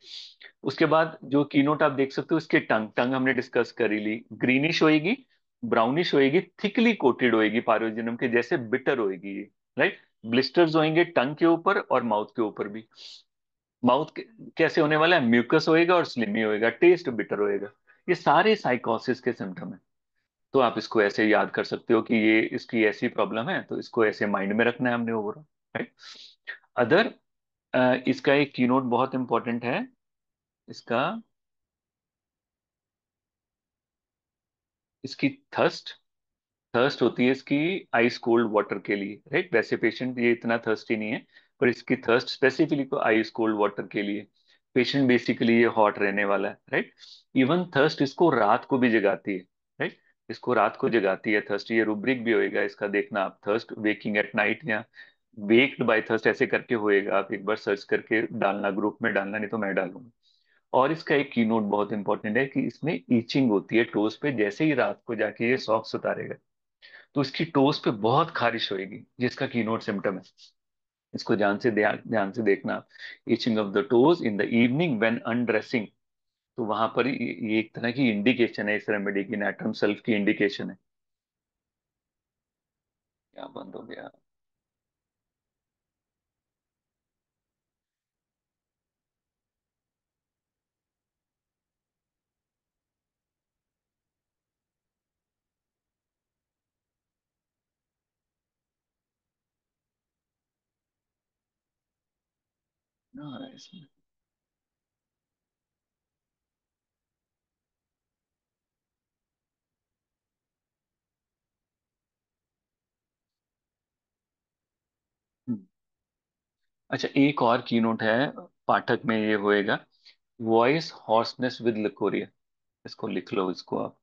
उसके बाद जो कीनोट आप देख सकते हो इसके टंग टंग हमने डिस्कस करी ली ग्रीनिश होएगी ब्राउनिश होएगी थिकली कोटेड होएगी पारोजिनम के जैसे बिटर होएगी ये राइट ब्लिस्टर्स होएंगे टंग के ऊपर और माउथ के ऊपर भी माउथ कैसे होने वाला है म्यूकस होएगा और स्लिमी होएगा टेस्ट बिटर होएगा ये सारे साइकोसिस के सिम्टम है तो आप इसको ऐसे याद कर सकते हो कि ये इसकी ऐसी प्रॉब्लम है तो इसको ऐसे माइंड में रखना है हमने ओवरऑल राइट अदर इसका एक की नोट बहुत इंपॉर्टेंट है इसका इसकी थर्स्ट थर्स्ट होती है इसकी आइस कोल्ड वाटर के लिए राइट वैसे पेशेंट ये इतना थर्स्टी नहीं है और इसकी थर्स्ट स्पेसिफिकली को आइस कोल्ड वाटर के लिए पेशेंट बेसिकली ये हॉट रहने वाला है राइट इवन थर्स्ट इसको रात को भी जगाती है राइट इसको रात को जगाती है थर्स्ट ये रूब्रिक भी होएगा इसका देखना आप थर्स्ट वेकिंग एट नाइट या वेक्ड बाय थर्स्ट ऐसे करके होएगा आप एक बार सर्च करके डालना ग्रुप में डालना नहीं तो मैं डालूंगा और इसका एक की नोट बहुत इंपॉर्टेंट है कि इसमें ईचिंग होती है टोस पे जैसे ही रात को जाके ये सॉक्स उतारेगा तो इसकी टोस पे बहुत खारिश होगी जिसका की नोट सिम्टम है इसको ध्यान से ध्यान से देखना itching of the toes in the evening when undressing तो वहां पर ये एक तरह की इंडिकेशन है इस रेमेडी की नेटम सेल्फ की इंडिकेशन है क्या बंद हो गया Nice hmm. अच्छा एक और कीनोट है पाठक में ये होएगा वॉइस हॉर्सनेस विद लकोरिया इसको लिख लो इसको आप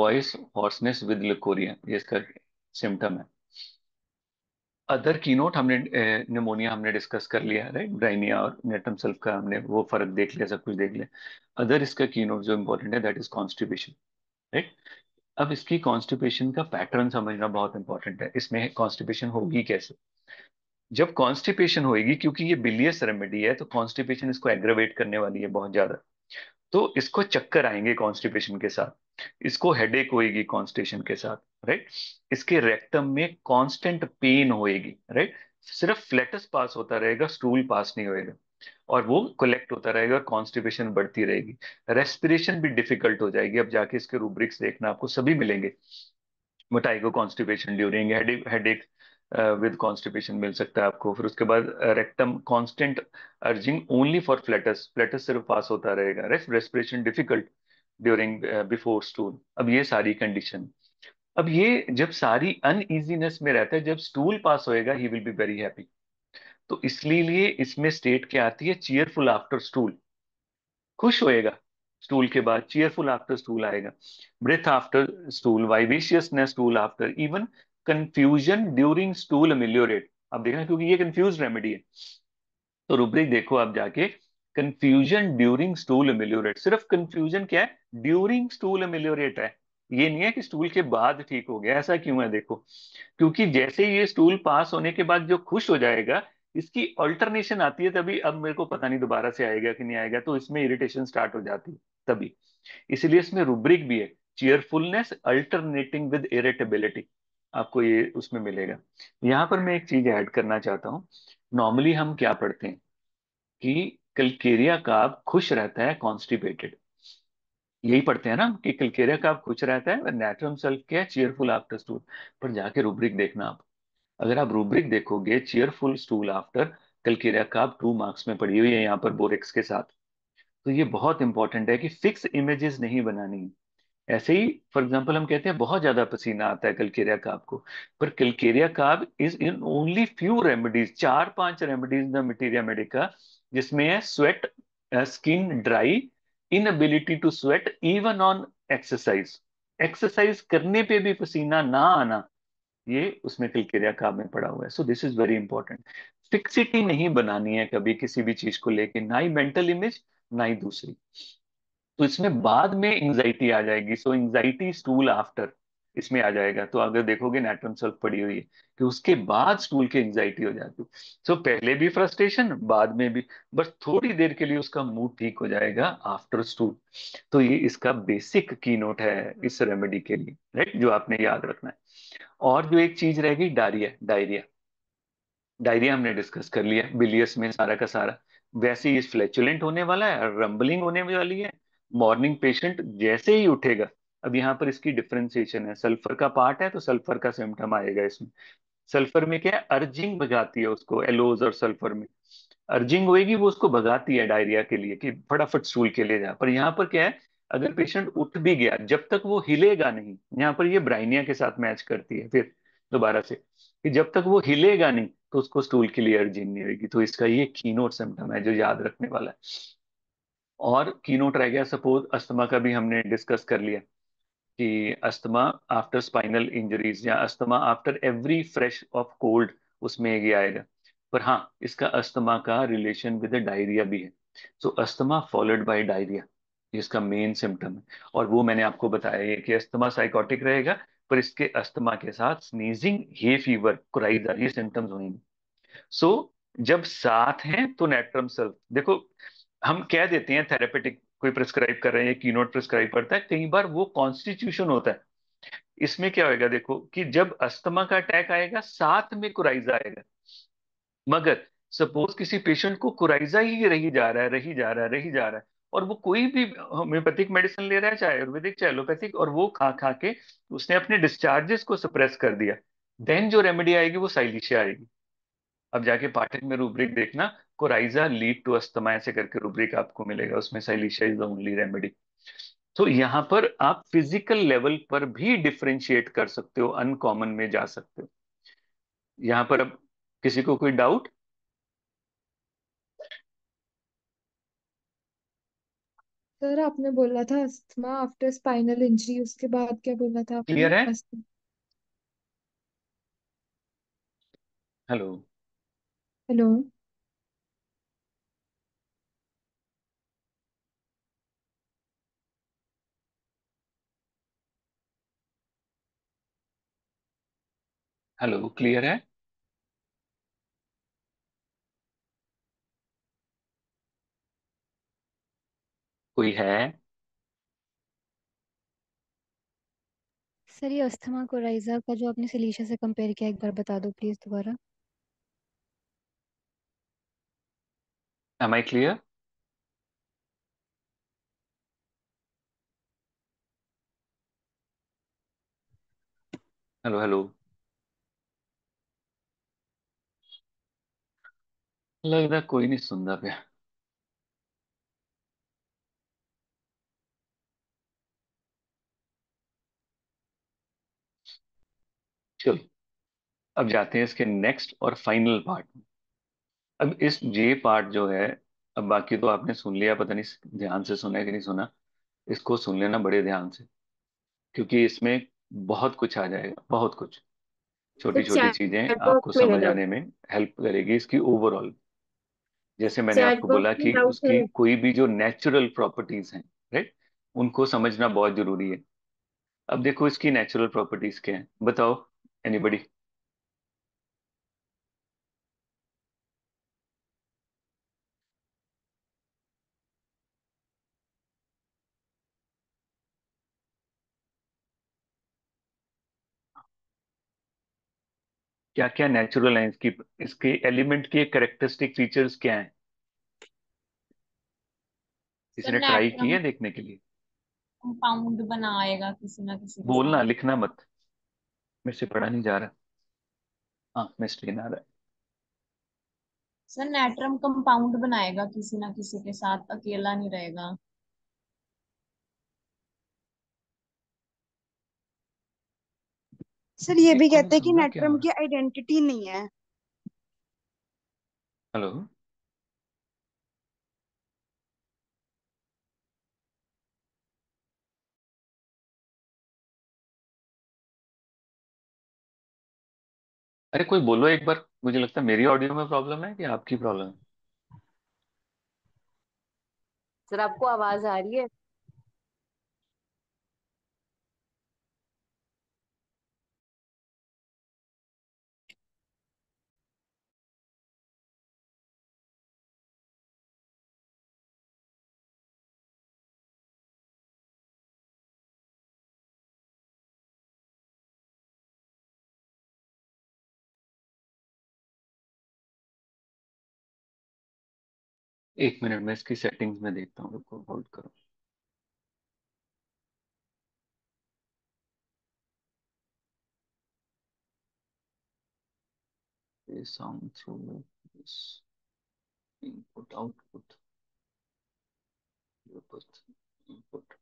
वॉइस हॉर्सनेस विद लकोरिया ये इसका सिम्टम है अदर कीनोट हमने निमोनिया हमने डिस्कस कर लिया राइट ब्राइनिया और नेटम सल्फ का हमने वो फर्क देख लिया सब कुछ देख लिया अदर इसका कीनोट जो इम्पोर्टेंट है दैट इज कॉन्स्टिपेशन राइट अब इसकी कॉन्स्टिपेशन का पैटर्न समझना बहुत इंपॉर्टेंट है इसमें कॉन्स्टिपेशन होगी कैसे जब कॉन्स्टिपेशन होगी क्योंकि ये बिलियस रेमेडी है तो कॉन्स्टिपेशन इसको एग्रेवेट करने वाली है बहुत ज्यादा तो इसको चक्कर आएंगे कॉन्स्टिपेशन के साथ इसको हेडेक होएगी कॉन्स्टिपेशन के साथ राइट इसके रेक्टम में कांस्टेंट पेन होएगी राइट सिर्फ फ्लेटस पास होता रहेगा स्टूल पास नहीं होएगा और वो कलेक्ट होता रहेगा और कॉन्स्टिपेशन बढ़ती रहेगी रेस्पिरेशन भी डिफिकल्ट हो जाएगी अब जाके इसके रूब्रिक्स देखना आपको सभी मिलेंगे vertigo constipation during headache with uh, constipation मिल सकता है आपको फिर उसके बाद rectum constant urging only for flatus flatus सिर्फ पास होता रहेगा respiration difficult during before stool अब ये सारी कंडीशन अब ये जब सारी अनइजीनेस में रहता है जब स्टूल पास होएगा he will be very happy तो इसलिए इसमें स्टेट क्या आती है चीयरफुल आफ्टर स्टूल खुश होएगा स्टूल के बाद चीयरफुल आफ्टर स्टूल आएगा breath after stool vivaciousness stool after even confusion during stool ameliorate आप देखना क्योंकि ये कंफ्यूज रेमेडी है तो रूब्रिक देखो आप जाके कंफ्यूजन ड्यूरिंग स्टूल अमिल्योरेट सिर्फ कंफ्यूजन क्या है ड्यूरिंग स्टूल अमिल्योरेट है ये नहीं है कि स्टूल के बाद ठीक हो गया ऐसा क्यों है देखो क्योंकि जैसे ये स्टूल पास होने के बाद जो खुश हो जाएगा इसकी अल्टरनेशन आती है तभी अब मेरे को पता नहीं दोबारा से आएगा कि नहीं आएगा तो इसमें इरिटेशन स्टार्ट हो जाती है तभी इसलिए इसमें रूब्रिक भी है चेयरफुलनेस अल्टरनेटिंग विद इरिटेबिलिटी आपको ये उसमें मिलेगा यहाँ पर मैं एक चीज ऐड करना चाहता हूँ नॉर्मली हम क्या पढ़ते हैं कि कलकेरिया काब खुश रहता है कॉन्स्टिपेटेड यही पढ़ते हैं ना कि कलकेरिया काब खुश रहता है नेचुरम सेल्फ क्या चेयरफुल आफ्टर स्टूल पर जाके रूब्रिक देखना आप अगर आप रूब्रिक देखोगे cheerful stool after calcarea carb two marks में पड़ी हुई है यहाँ पर बोरेक्स के साथ तो ये बहुत इंपॉर्टेंट है कि फिक्स इमेजेस नहीं बनानी है ऐसे ही फॉर एग्जाम्पल हम कहते हैं बहुत ज्यादा पसीना आता है कलकेरिया काब को पर calcarea carb is in only few remedies चार पांच रेमेडीज द मेडिका जिसमें है sweat skin dry inability to sweat even on exercise exercise करने पे भी पसीना ना आना ये उसमें कलकेरिया काब में पड़ा हुआ है so this is very important fixity नहीं बनानी है कभी किसी भी चीज को लेके ना ही मेंटल इमेज ना ही दूसरी तो इसमें बाद में एंगजाइटी आ जाएगी सो एंगजाइटी स्टूल आफ्टर इसमें आ जाएगा तो अगर देखोगे नेटवर्म सल्फ पड़ी हुई है कि उसके बाद स्टूल की एंगजाइटी हो जाती है सो पहले भी फ्रस्ट्रेशन बाद में भी बस थोड़ी देर के लिए उसका मूड ठीक हो जाएगा आफ्टर स्टूल तो ये इसका बेसिक की नोट है इस रेमेडी के लिए राइट जो आपने याद रखना है और जो एक चीज रहेगी डायरिया डायरिया डायरिया हमने डिस्कस कर लिया बिलियस में सारा का सारा वैसे ही फ्लैचुलेंट होने वाला है रंबलिंग होने वाली है मॉर्निंग पेशेंट जैसे ही उठेगा अब यहाँ पर इसकी डिफ्रेंसिएशन है सल्फर का पार्ट है तो सल्फर का सिम्टम आएगा इसमें सल्फर में क्या है अर्जिंग भगाती है उसको एलोज और सल्फर में अर्जिंग होएगी वो उसको भगाती है डायरिया के लिए कि फटाफट स्टूल के लिए जा पर यहाँ पर क्या है अगर पेशेंट उठ भी गया जब तक वो हिलेगा नहीं यहाँ पर ये ब्राइनिया के साथ मैच करती है फिर दोबारा से कि जब तक वो हिलेगा नहीं तो उसको स्टूल के लिए अर्जिंग नहीं होगी तो इसका ये कीनोट सिम्टम है जो याद रखने वाला है और कीनोट रह गया सपोज अस्थमा का भी हमने डिस्कस कर लिया कि अस्थमा आफ्टर स्पाइनल इंजरीज या asthma after every fresh of cold उसमें ये आएगा पर हाँ इसका अस्थमा का रिलेशन विद डायरिया भी है so asthma followed by diarrhoea इसका मेन सिम्टम है और वो मैंने आपको बताया है कि अस्थमा साइकोटिक रहेगा पर इसके अस्थमा के साथ स्नीजिंग हे फीवर क्राइजा ये सिम्टम्स होंगे सो so, जब साथ हैं तो नेट्रम सेल्फ देखो हम कह देते हैं थेरेपेटिक कोई प्रिस्क्राइब कर रहे हैं की नोट प्रिस्क्राइब करता है कई बार वो कॉन्स्टिट्यूशन होता है इसमें क्या होएगा देखो कि जब अस्थमा का अटैक आएगा साथ में कुराइजा आएगा मगर सपोज किसी पेशेंट को कुराइजा ही रही जा रहा है रही जा रहा है रही जा रहा है और वो कोई भी होम्योपैथिक मेडिसिन ले रहा है चाहे आयुर्वेदिक चाहे एलोपैथिक और वो खा खा के उसने अपने डिस्चार्जेस को सप्रेस कर दिया देन जो रेमेडी आएगी वो साइलिशिया आएगी अब जाके पाठक में रूब्रिक देखना कोराइजा लीड टू अस्थमा ऐसे करके रूब्रिक आपको मिलेगा उसमें silicea is the only remedy तो यहाँ पर आप फिजिकल लेवल पर भी डिफ्रेंशिएट कर सकते हो अनकॉमन में जा सकते हो यहाँ पर अब किसी को कोई डाउट सर आपने बोला था अस्थमा आफ्टर स्पाइनल इंजरी उसके बाद क्या बोला था क्लियर है हेलो हेलो हेलो क्लियर है कोई है सर ये अस्थमा को राइजा का जो आपने सिलीशा से कंपेयर किया एक बार बता दो प्लीज दोबारा am I clear hello hello लगता कोई नहीं सुनता पे चलो अब जाते हैं इसके नेक्स्ट और फाइनल पार्ट में अब इस जे पार्ट जो है अब बाकी तो आपने सुन लिया पता नहीं ध्यान से सुना है कि नहीं सुना इसको सुन लेना बड़े ध्यान से क्योंकि इसमें बहुत कुछ आ जाएगा बहुत कुछ छोटी छोटी चीजें आपको समझ आने में हेल्प करेगी इसकी ओवरऑल जैसे मैंने आपको बोला कि उसकी कोई भी जो नेचुरल प्रॉपर्टीज हैं राइट उनको समझना बहुत जरूरी है अब देखो इसकी नेचुरल प्रॉपर्टीज क्या है बताओ एनीबडी क्या क्या नेचुरल है इसकी इसके एलिमेंट के करेक्टरिस्टिक फीचर्स क्या हैं किसी ने ट्राई की है देखने के लिए कंपाउंड बनाएगा किसी ना किसी बोलना लिखना मत मेरे से पढ़ा नहीं जा रहा हाँ मैं मिस्ट्रीन आ रहा है सर नेट्रम कंपाउंड बनाएगा किसी ना किसी के साथ अकेला नहीं रहेगा सर ये भी कहते हैं कि नेटवर्म की आइडेंटिटी नहीं है हेलो अरे कोई बोलो एक बार मुझे लगता है मेरी ऑडियो में प्रॉब्लम है कि आपकी प्रॉब्लम है सर आपको आवाज आ रही है एक मिनट में इसकी सेटिंग्स में देखता हूँ रुको होल्ड करो आउटपुट इनपुट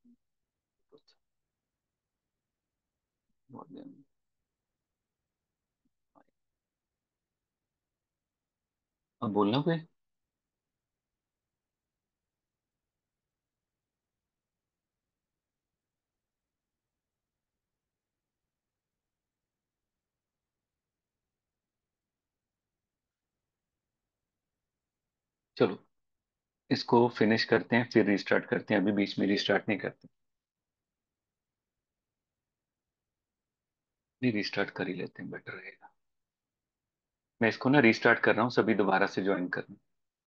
बोलना कोई चलो इसको फिनिश करते हैं फिर रिस्टार्ट करते हैं अभी बीच में रिस्टार्ट नहीं करते नहीं रिस्टार्ट कर ही लेते हैं बेटर रहेगा मैं इसको ना रिस्टार्ट कर रहा हूँ सभी दोबारा से ज्वाइन करना